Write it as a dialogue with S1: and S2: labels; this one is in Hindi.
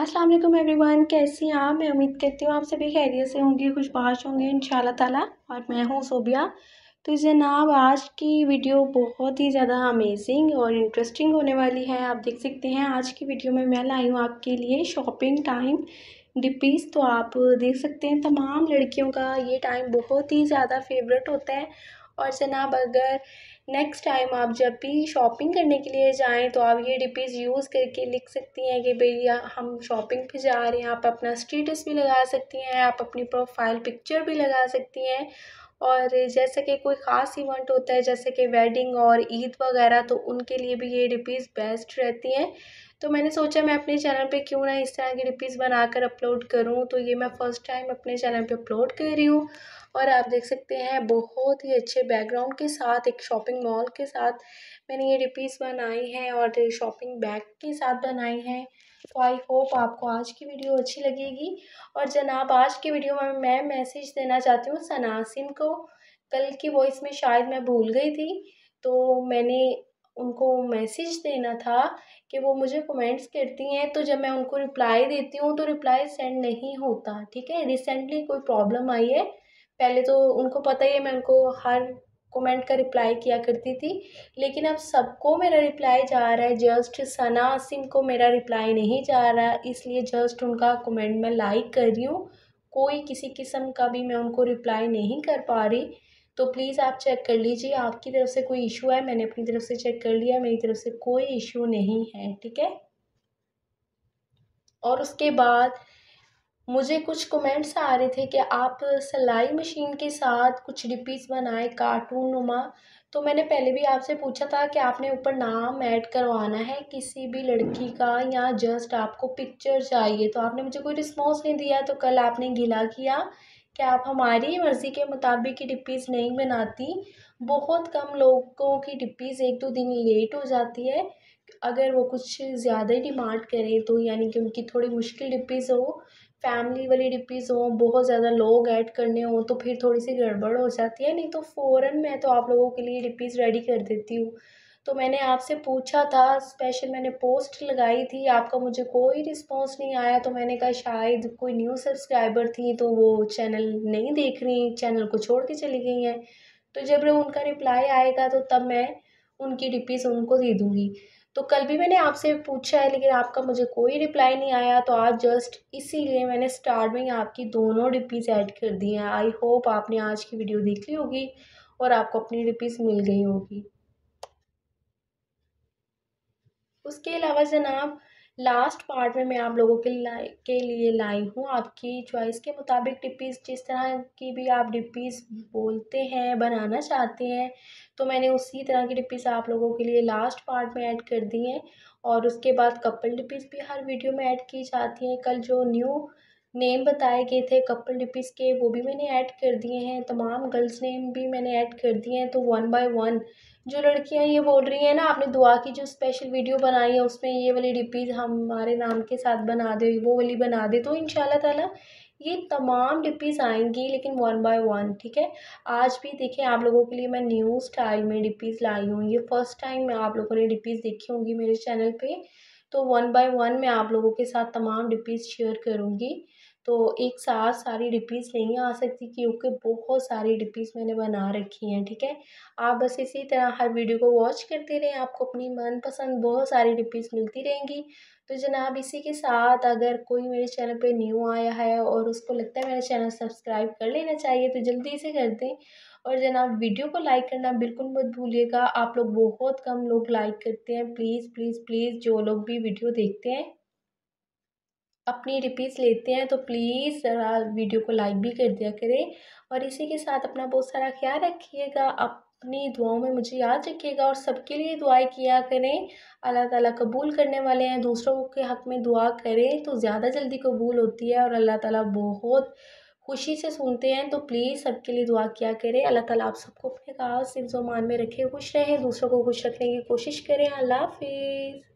S1: अस्सलाम वालेकुम एवरीवन कैसी हैं आप मैं उम्मीद करती हूँ आप सभी खैरियत से होंगी खुशबाश होंगे इन ताला और मैं हूँ सोबिया तो जनाब आज की वीडियो बहुत ही ज़्यादा अमेजिंग और इंटरेस्टिंग होने वाली है आप देख सकते हैं आज की वीडियो में मैं लाई हूँ आपके लिए शॉपिंग टाइम डिपीज़ तो आप देख सकते हैं तमाम लड़कियों का ये टाइम बहुत ही ज़्यादा फेवरेट होता है और जनाब अगर नेक्स्ट टाइम आप जब भी शॉपिंग करने के लिए जाएं तो आप ये डिपीज़ यूज़ करके लिख सकती हैं कि भैया हम शॉपिंग पे जा रहे हैं आप अपना स्टेटस भी लगा सकती हैं आप अपनी प्रोफाइल पिक्चर भी लगा सकती हैं और जैसे कि कोई ख़ास इवेंट होता है जैसे कि वेडिंग और ईद वगैरह तो उनके लिए भी ये डिपीज़ बेस्ट रहती हैं तो मैंने सोचा मैं अपने चैनल पे क्यों ना इस तरह की रिपीज़ बनाकर अपलोड करूँ तो ये मैं फ़र्स्ट टाइम अपने चैनल पे अपलोड कर रही हूँ और आप देख सकते हैं बहुत ही अच्छे बैकग्राउंड के साथ एक शॉपिंग मॉल के साथ मैंने ये रिपीज़ बनाई हैं और शॉपिंग बैग के साथ बनाई हैं तो आई होप आपको आज की वीडियो अच्छी लगेगी और जनाब आज की वीडियो में मैं मैसेज देना चाहती हूँ सनासिन को कल की वॉइस में शायद मैं भूल गई थी तो मैंने उनको मैसेज देना था कि वो मुझे कमेंट्स करती हैं तो जब मैं उनको रिप्लाई देती हूँ तो रिप्लाई सेंड नहीं होता ठीक है रिसेंटली कोई प्रॉब्लम आई है पहले तो उनको पता ही है मैं उनको हर कमेंट का रिप्लाई किया करती थी लेकिन अब सबको मेरा रिप्लाई जा रहा है जस्ट सना सिम को मेरा रिप्लाई नहीं जा रहा इसलिए जस्ट उनका कमेंट मैं लाइक कर रही हूँ कोई किसी किस्म का भी मैं उनको रिप्लाई नहीं कर पा रही तो प्लीज़ आप चेक कर लीजिए आपकी तरफ से कोई इशू है मैंने अपनी तरफ से चेक कर लिया मेरी तरफ से कोई इशू नहीं है ठीक है और उसके बाद मुझे कुछ कमेंट्स आ रहे थे कि आप सिलाई मशीन के साथ कुछ डिपीज बनाए कार्टून नुमा तो मैंने पहले भी आपसे पूछा था कि आपने ऊपर नाम ऐड करवाना है किसी भी लड़की का या जस्ट आपको पिक्चर चाहिए तो आपने मुझे कोई रिस्पॉन्स नहीं दिया तो कल आपने गिला किया कि आप हमारी मर्ज़ी के मुताबिक ही डिप्पीज़ नहीं बनाती बहुत कम लोगों की डिप्पीज़ एक दो दिन लेट हो जाती है अगर वो कुछ ज़्यादा ही डिमांड करें तो यानी कि उनकी थोड़ी मुश्किल डिप्पीज़ हो फ़ैमिली वाली डिप्पीज़ हो बहुत ज़्यादा लोग ऐड करने हो तो फिर थोड़ी सी गड़बड़ हो जाती है नहीं तो फ़ौरन मैं तो आप लोगों के लिए डिप्पीज़ रेडी कर देती हूँ तो मैंने आपसे पूछा था स्पेशल मैंने पोस्ट लगाई थी आपका मुझे कोई रिस्पॉन्स नहीं आया तो मैंने कहा शायद कोई न्यू सब्सक्राइबर थी तो वो चैनल नहीं देख रही चैनल को छोड़ के चली गई हैं तो जब उनका रिप्लाई आएगा तो तब मैं उनकी डिपीज़ उनको दे दूँगी तो कल भी मैंने आपसे पूछा है लेकिन आपका मुझे कोई रिप्लाई नहीं आया तो आज जस्ट इसीलिए मैंने स्टार्ट में आपकी दोनों डिपीज़ ऐड कर दी हैं आई होप आपने आज की वीडियो देख ली होगी और आपको अपनी डिपीज़ मिल गई होगी उसके अलावा जनाब लास्ट पार्ट में मैं आप लोगों के लाई के लिए लाई हूँ आपकी चॉइस के मुताबिक डिपीज़ जिस तरह की भी आप डिपीज़ बोलते हैं बनाना चाहते हैं तो मैंने उसी तरह की डिपीज़ आप लोगों के लिए लास्ट पार्ट में ऐड कर दी हैं और उसके बाद कपल डिपीज़ भी हर वीडियो में ऐड की जाती हैं कल जो न्यू नेम बताए गए थे कपल डिपीज़ के वो भी मैंने ऐड कर दिए हैं तमाम गर्ल्स नेम भी मैंने ऐड कर दिए हैं तो वन बाय वन जो लड़कियां ये बोल रही हैं ना आपने दुआ की जो स्पेशल वीडियो बनाई है उसमें ये वाली डिपीज़ हमारे नाम के साथ बना दे वो वाली बना दे तो इन ताला ये तमाम डिपीज़ आएंगी लेकिन वन बाय वन ठीक है आज भी देखें आप लोगों के लिए मैं न्यू स्टाइल में डिपीज़ लाई हूँ ये फ़र्स्ट टाइम आप लोगों ने डिपीज़ देखी होंगी मेरे चैनल पर तो वन बाय वन मैं आप लोगों के साथ तमाम डिपीज़ शेयर करूँगी तो एक साथ सारी डिपीज़ नहीं आ सकती क्योंकि बहुत सारी डिपीज़ मैंने बना रखी हैं ठीक है आप बस इसी तरह हर वीडियो को वॉच करते रहें आपको अपनी मनपसंद बहुत सारी डिपीज मिलती रहेंगी तो जनाब इसी के साथ अगर कोई मेरे चैनल पे न्यू आया है और उसको लगता है मेरा चैनल सब्सक्राइब कर लेना चाहिए तो जल्दी से कर दें और जनाब वीडियो को लाइक करना बिल्कुल मत भूलिएगा आप लोग बहुत कम लोग लाइक करते हैं प्लीज़ प्लीज़ प्लीज़ जो लोग भी वीडियो देखते हैं अपनी रिपीट्स लेते हैं तो प्लीज़ ज़रा वीडियो को लाइक भी कर दिया करें और इसी के साथ अपना बहुत सारा ख्याल रखिएगा अपनी दुआओं में मुझे याद रखिएगा और सबके लिए दुआएं किया करें अल्लाह ताला कबूल करने वाले हैं दूसरों के हक़ में दुआ करें तो ज़्यादा जल्दी कबूल होती है और अल्लाह ताला बहुत खुशी से सुनते हैं तो प्लीज़ सबके लिए दुआ किया करें अल्लाह ताला आप सबको अपने खास सिर्फ मान में रखें खुश रहें दूसरों को खुश रखने की कोशिश करें अल्लाह हाफिज़